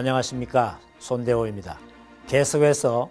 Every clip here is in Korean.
안녕하십니까 손대호입니다. 계속해서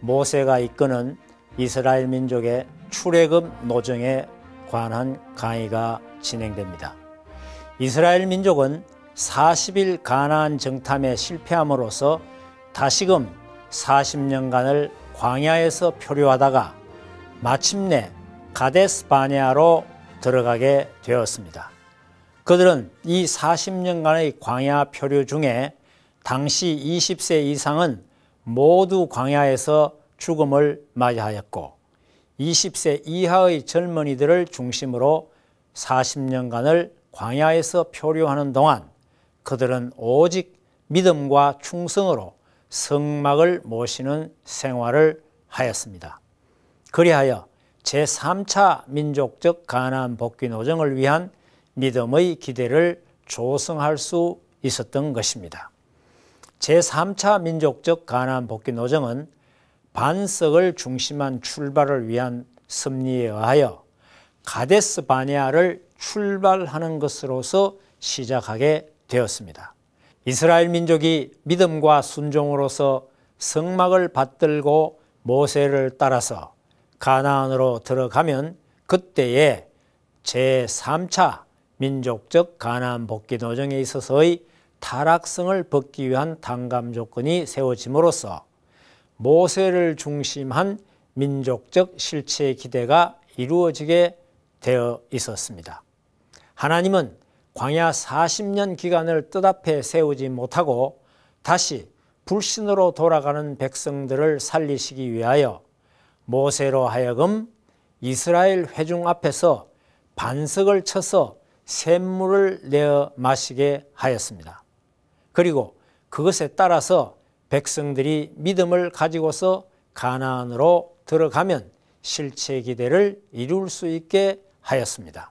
모세가 이끄는 이스라엘 민족의 출애굽 노정에 관한 강의가 진행됩니다. 이스라엘 민족은 40일 가나안 정탐에 실패함으로써 다시금 40년간을 광야에서 표류하다가 마침내 가데스 바네아로 들어가게 되었습니다. 그들은 이 40년간의 광야 표류 중에 당시 20세 이상은 모두 광야에서 죽음을 맞이하였고 20세 이하의 젊은이들을 중심으로 40년간을 광야에서 표류하는 동안 그들은 오직 믿음과 충성으로 성막을 모시는 생활을 하였습니다. 그리하여 제3차 민족적 가난 복귀 노정을 위한 믿음의 기대를 조성할 수 있었던 것입니다. 제3차 민족적 가난 복귀 노정은 반석을 중심한 출발을 위한 승리에 의하여 가데스 바니아를 출발하는 것으로서 시작하게 되었습니다. 이스라엘 민족이 믿음과 순종으로서 성막을 받들고 모세를 따라서 가나안으로 들어가면 그때에 제3차 민족적 가나안 복귀 노정에 있어서의 타락성을 벗기 위한 당감 조건이 세워짐으로써 모세를 중심한 민족적 실체 기대가 이루어지게 되어 있었습니다. 하나님은 광야 40년 기간을 뜻앞에 세우지 못하고 다시 불신으로 돌아가는 백성들을 살리시기 위하여 모세로 하여금 이스라엘 회중 앞에서 반석을 쳐서 샘물을 내어 마시게 하였습니다. 그리고 그것에 따라서 백성들이 믿음을 가지고서 가나안으로 들어가면 실체 기대를 이룰 수 있게 하였습니다.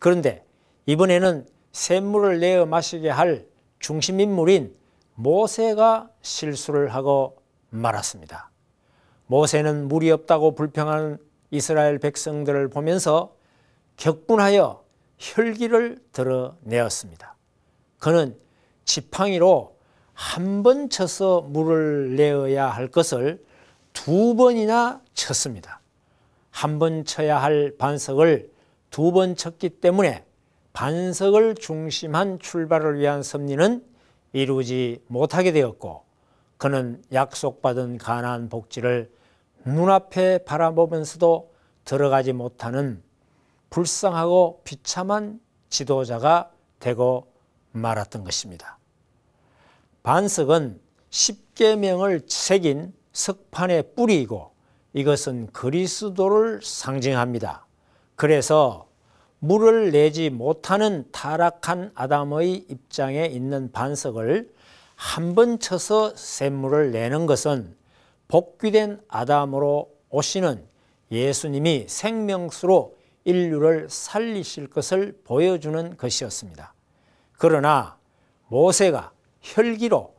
그런데 이번에는 샘물을 내어 마시게 할 중심 인물인 모세가 실수를 하고 말았습니다. 모세는 물이 없다고 불평하는 이스라엘 백성들을 보면서 격분하여 혈기를 드러내었습니다. 그는 지팡이로 한 번 쳐서 물을 내어야 할 것을 두 번이나 쳤습니다. 한 번 쳐야 할 반석을 두 번 쳤기 때문에 반석을 중심한 출발을 위한 섭리는 이루지 못하게 되었고 그는 약속받은 가나 복지를 눈앞에 바라보면서도 들어가지 못하는 불쌍하고 비참한 지도자가 되고 말았던 것입니다. 반석은 십계명을 새긴 석판의 뿌리이고 이것은 그리스도를 상징합니다. 그래서 물을 내지 못하는 타락한 아담의 입장에 있는 반석을 한번 쳐서 샘물을 내는 것은 복귀된 아담으로 오시는 예수님이 생명수로 인류를 살리실 것을 보여주는 것이었습니다. 그러나 모세가 혈기로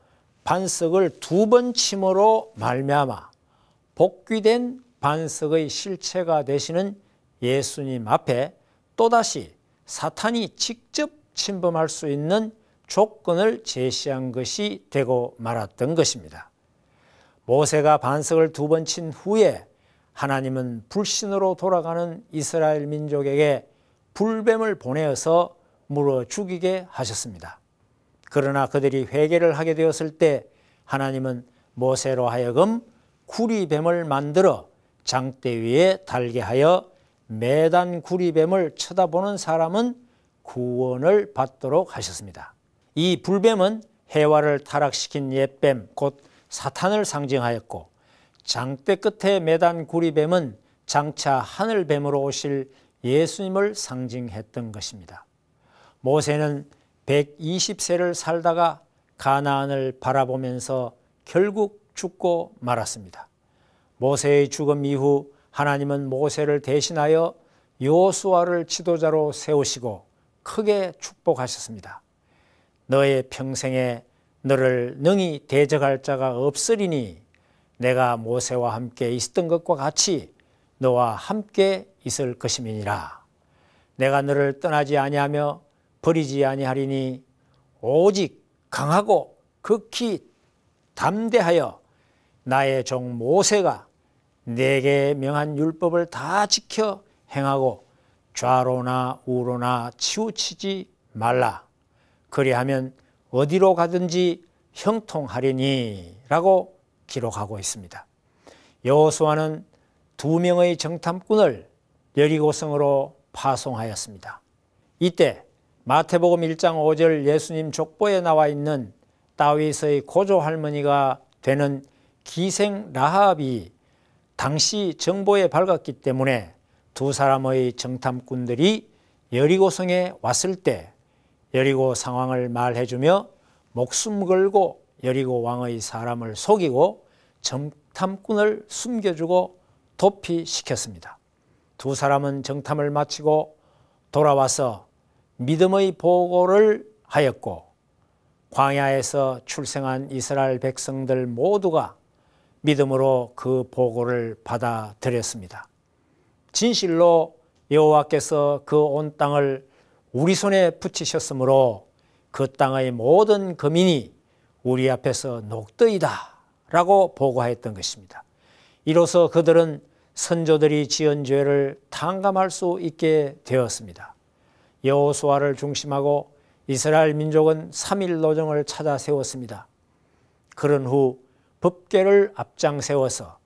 반석을 두 번 침으로 말미암아 복귀된 반석의 실체가 되시는 예수님 앞에 또다시 사탄이 직접 침범할 수 있는 조건을 제시한 것이 되고 말았던 것입니다. 모세가 반석을 두 번 친 후에 하나님은 불신으로 돌아가는 이스라엘 민족에게 불뱀을 보내어서 물어 죽이게 하셨습니다. 그러나 그들이 회개를 하게 되었을 때 하나님은 모세로 하여금 구리뱀을 만들어 장대 위에 달게 하여 매단 구리뱀을 쳐다보는 사람은 구원을 받도록 하셨습니다. 이 불뱀은 해와를 타락시킨 옛뱀 곧 사탄을 상징하였고 장대 끝에 매단 구리뱀은 장차 하늘뱀으로 오실 예수님을 상징했던 것입니다. 모세는 120세를 살다가 가나안을 바라보면서 결국 죽고 말았습니다. 모세의 죽음 이후 하나님은 모세를 대신하여 요수아를 지도자로 세우시고 크게 축복하셨습니다. 너의 평생에 너를 능히 대적할 자가 없으리니 내가 모세와 함께 있었던 것과 같이 너와 함께 있을 것임이니라. 내가 너를 떠나지 아니하며 버리지 아니하리니 오직 강하고 극히 담대하여 나의 종 모세가 내게 명한 율법을 다 지켜 행하고 좌로나 우로나 치우치지 말라. 그리하면 어디로 가든지 형통하리니라고 기록하고 있습니다. 여호수아는 두 명의 정탐꾼을 여리고성으로 파송하였습니다. 이때 마태복음 1장 5절 예수님 족보에 나와 있는 따위윗의 고조 할머니가 되는 기생 라합이 당시 정보에 밝았기 때문에 두 사람의 정탐꾼들이 여리고성에 왔을 때 여리고 상황을 말해주며 목숨 걸고 여리고 왕의 사람을 속이고 정탐꾼을 숨겨주고 도피시켰습니다. 두 사람은 정탐을 마치고 돌아와서 믿음의 보고를 하였고 광야에서 출생한 이스라엘 백성들 모두가 믿음으로 그 보고를 받아들였습니다. 진실로 여호와께서 그 온 땅을 우리 손에 붙이셨으므로 그 땅의 모든 거민이 우리 앞에서 녹더이다 라고 보고하였던 것입니다. 이로써 그들은 선조들이 지은 죄를 탕감할 수 있게 되었습니다. 여호수아를 중심하고 이스라엘 민족은 3일 노정을 찾아 세웠습니다. 그런 후 법계를 앞장 세워서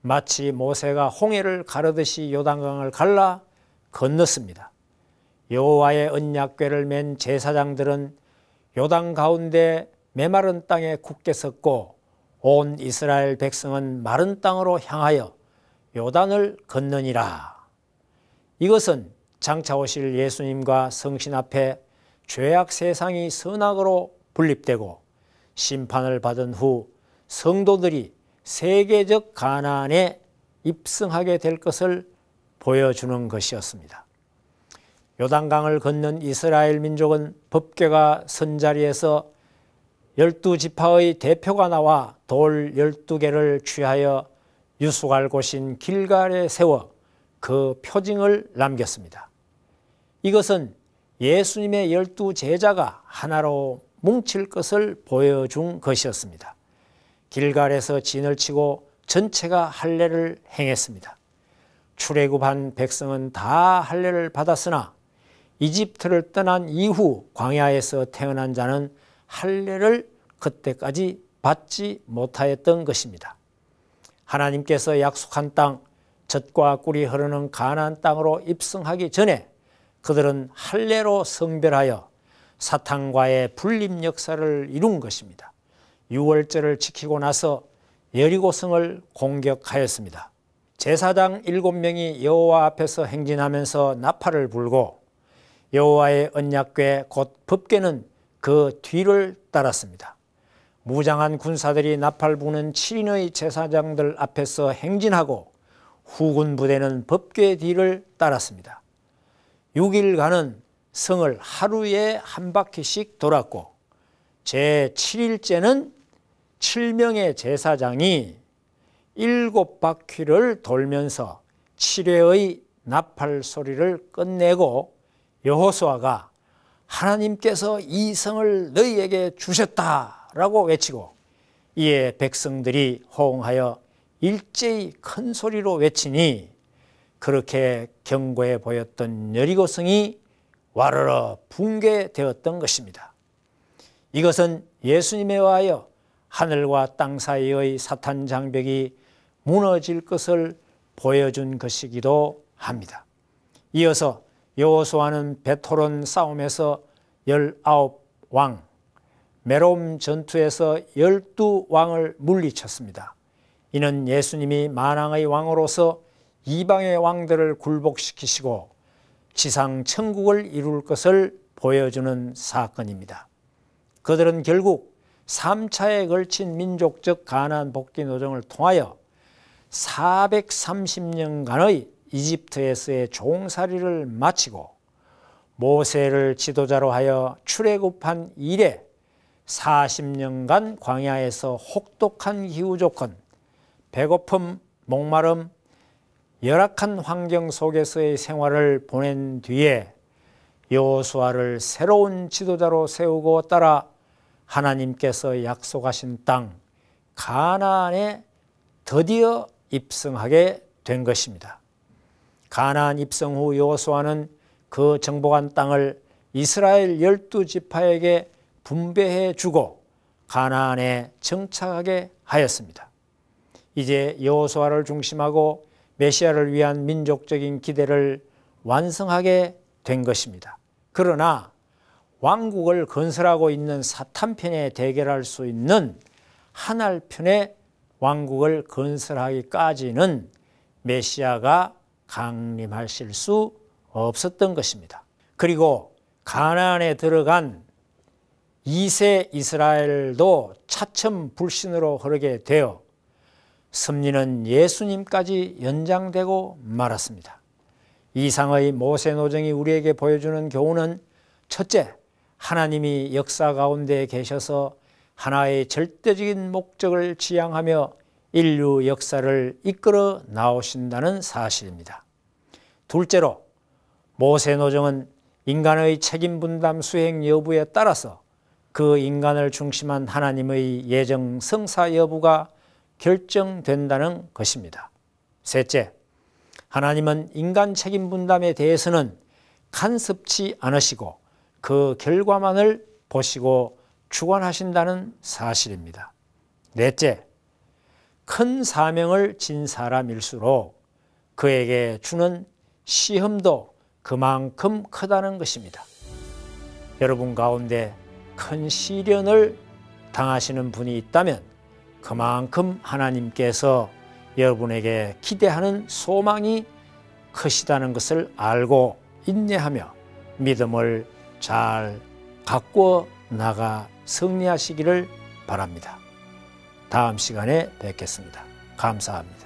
마치 모세가 홍해를 가르듯이 요단강을 갈라 건넜습니다. 여호와의 언약궤를 맨 제사장들은 요단 가운데 메마른 땅에 굳게 섰고 온 이스라엘 백성은 마른 땅으로 향하여 요단을 건너니라. 이것은 장차 오실 예수님과 성신 앞에 죄악 세상이 선악으로 분립되고 심판을 받은 후 성도들이 세계적 가난에 입성하게 될 것을 보여주는 것이었습니다. 요단강을 걷는 이스라엘 민족은 법계가선 자리에서 열두 지파의 대표가 나와 돌 열두 개를 취하여 유수갈 곳인 길갈에 세워 그 표징을 남겼습니다. 이것은 예수님의 열두 제자가 하나로 뭉칠 것을 보여준 것이었습니다. 길갈에서 진을 치고 전체가 할례를 행했습니다. 출애굽한 백성은 다 할례를 받았으나 이집트를 떠난 이후 광야에서 태어난 자는 할례를 그때까지 받지 못하였던 것입니다. 하나님께서 약속한 땅, 젖과 꿀이 흐르는 가나안 땅으로 입성하기 전에 그들은 할례로 성별하여 사탄과의 불립 역사를 이룬 것입니다. 6월절을 지키고 나서 여리고성을 공격하였습니다. 제사장 7명이 여호와 앞에서 행진하면서 나팔을 불고 여호와의 언약궤 곧 법궤는 그 뒤를 따랐습니다. 무장한 군사들이 나팔 부는 7인의 제사장들 앞에서 행진하고 후군 부대는 법궤 뒤를 따랐습니다. 6일간은 성을 하루에 한 바퀴씩 돌았고 제7일째는 7명의 제사장이 7바퀴를 돌면서 7회의 나팔 소리를 끝내고 여호수아가 하나님께서 이 성을 너희에게 주셨다라고 외치고 이에 백성들이 호응하여 일제히 큰 소리로 외치니 그렇게 경고해 보였던 여리고성이 와르르 붕괴되었던 것입니다. 이것은 예수님에 의여 하늘과 땅 사이의 사탄 장벽이 무너질 것을 보여준 것이기도 합니다. 이어서 여호수아는 베토론 싸움에서 19왕, 메롬 전투에서 12왕을 물리쳤습니다. 이는 예수님이 만왕의 왕으로서 이방의 왕들을 굴복시키시고 지상 천국을 이룰 것을 보여주는 사건입니다. 그들은 결국 3차에 걸친 민족적 가난 복귀 노정을 통하여 430년간의 이집트에서의 종살이를 마치고 모세를 지도자로 하여 출애굽한 이래 40년간 광야에서 혹독한 기후 조건, 배고픔, 목마름, 열악한 환경 속에서의 생활을 보낸 뒤에 여호수아를 새로운 지도자로 세우고 따라 하나님께서 약속하신 땅 가나안에 드디어 입성하게 된 것입니다. 가나안 입성 후 여호수아는 그 정복한 땅을 이스라엘 열두 지파에게 분배해 주고 가나안에 정착하게 하였습니다. 이제 여호수아를 중심하고 메시아를 위한 민족적인 기대를 완성하게 된 것입니다. 그러나 왕국을 건설하고 있는 사탄 편에 대결할 수 있는 하늘 편의 왕국을 건설하기까지는 메시아가 강림하실 수 없었던 것입니다. 그리고 가나안에 들어간 2세 이스라엘도 차츰 불신으로 흐르게 되어 섭리는 예수님까지 연장되고 말았습니다. 이상의 모세 노정이 우리에게 보여주는 교훈은 첫째, 하나님이 역사 가운데 계셔서 하나의 절대적인 목적을 지향하며 인류 역사를 이끌어 나오신다는 사실입니다. 둘째로, 모세 노정은 인간의 책임 분담 수행 여부에 따라서 그 인간을 중심한 하나님의 예정 성사 여부가 결정된다는 것입니다. 셋째, 하나님은 인간 책임 분담에 대해서는 간섭치 않으시고 그 결과만을 보시고 주관하신다는 사실입니다. 넷째, 큰 사명을 진 사람일수록 그에게 주는 시험도 그만큼 크다는 것입니다. 여러분 가운데 큰 시련을 당하시는 분이 있다면 그만큼 하나님께서 여러분에게 기대하는 소망이 크시다는 것을 알고 인내하며 믿음을 잘 갖고 나가 승리하시기를 바랍니다. 다음 시간에 뵙겠습니다. 감사합니다.